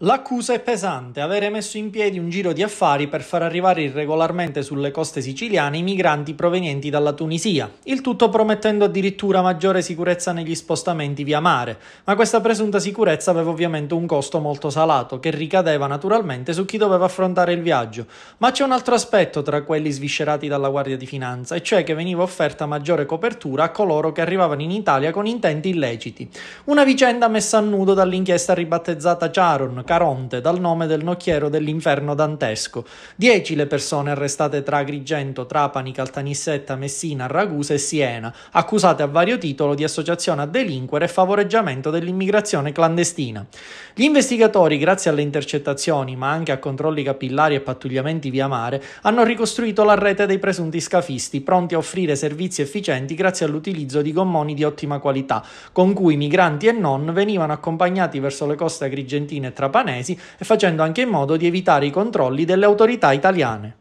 L'accusa è pesante, avere messo in piedi un giro di affari per far arrivare irregolarmente sulle coste siciliane i migranti provenienti dalla Tunisia, il tutto promettendo addirittura maggiore sicurezza negli spostamenti via mare, ma questa presunta sicurezza aveva ovviamente un costo molto salato, che ricadeva naturalmente su chi doveva affrontare il viaggio. Ma c'è un altro aspetto tra quelli sviscerati dalla Guardia di Finanza, e cioè che veniva offerta maggiore copertura a coloro che arrivavano in Italia con intenti illeciti. Una vicenda messa a nudo dall'inchiesta ribattezzata Charon, Caronte dal nome del nocchiero dell'inferno dantesco. Dieci le persone arrestate tra Agrigento, Trapani, Caltanissetta, Messina, Ragusa e Siena, accusate a vario titolo di associazione a delinquere e favoreggiamento dell'immigrazione clandestina. Gli investigatori, grazie alle intercettazioni, ma anche a controlli capillari e pattugliamenti via mare, hanno ricostruito la rete dei presunti scafisti, pronti a offrire servizi efficienti grazie all'utilizzo di gommoni di ottima qualità, con cui migranti e non venivano accompagnati verso le coste agrigentine e trapani panesi e facendo anche in modo di evitare i controlli delle autorità italiane.